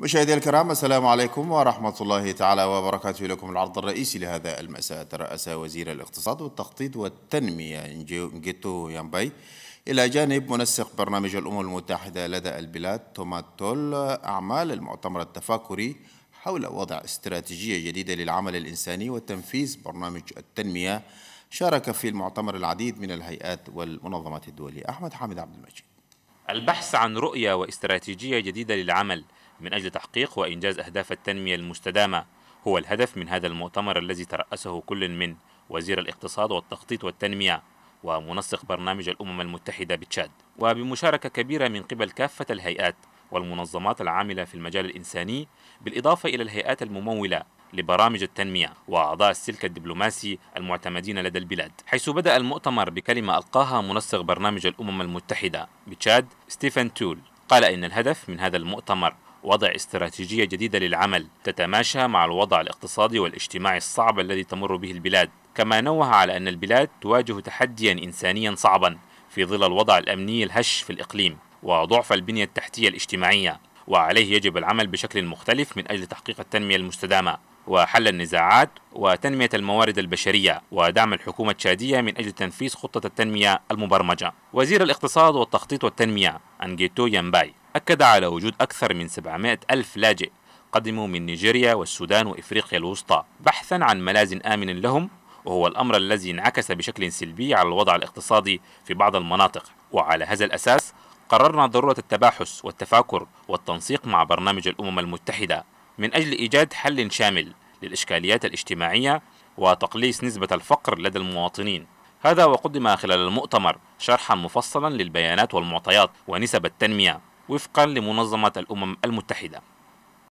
مشاهدي الكرام السلام عليكم ورحمة الله تعالى وبركاته لكم العرض الرئيسي لهذا المساء ترأس وزير الاقتصاد والتخطيط والتنمية جيتو يامباي إلى جانب منسق برنامج الأمم المتحدة لدى البلاد توماتول أعمال المؤتمر التفاكري حول وضع استراتيجية جديدة للعمل الإنساني وتنفيذ برنامج التنمية شارك في المؤتمر العديد من الهيئات والمنظمات الدولية أحمد حامد عبد المجيد البحث عن رؤية واستراتيجية جديدة للعمل من أجل تحقيق وإنجاز أهداف التنمية المستدامة هو الهدف من هذا المؤتمر الذي ترأسه كل من وزير الاقتصاد والتخطيط والتنمية ومنسق برنامج الأمم المتحدة بتشاد وبمشاركة كبيرة من قبل كافة الهيئات والمنظمات العاملة في المجال الإنساني بالإضافة إلى الهيئات الممولة لبرامج التنمية وأعضاء السلك الدبلوماسي المعتمدين لدى البلاد حيث بدأ المؤتمر بكلمة ألقاها منسق برنامج الأمم المتحدة بتشاد ستيفن تول قال إن الهدف من هذا المؤتمر وضع استراتيجية جديدة للعمل تتماشى مع الوضع الاقتصادي والاجتماعي الصعب الذي تمر به البلاد كما نوه على أن البلاد تواجه تحديا إنسانيا صعبا في ظل الوضع الأمني الهش في الإقليم وضعف البنية التحتية الاجتماعية وعليه يجب العمل بشكل مختلف من أجل تحقيق التنمية المستدامة وحل النزاعات وتنمية الموارد البشرية ودعم الحكومة التشادية من أجل تنفيذ خطة التنمية المبرمجة وزير الاقتصاد والتخطيط والتنمية أنجيتو يامباي أكد على وجود أكثر من 700 ألف لاجئ قدموا من نيجيريا والسودان وإفريقيا الوسطى بحثا عن ملاذ آمن لهم وهو الأمر الذي انعكس بشكل سلبي على الوضع الاقتصادي في بعض المناطق وعلى هذا الأساس قررنا ضرورة التباحث والتفاكر والتنسيق مع برنامج الأمم المتحدة من أجل إيجاد حل شامل للإشكاليات الاجتماعية وتقليص نسبة الفقر لدى المواطنين هذا وقدم خلال المؤتمر شرحا مفصلا للبيانات والمعطيات ونسب التنمية وفقا لمنظمة الأمم المتحدة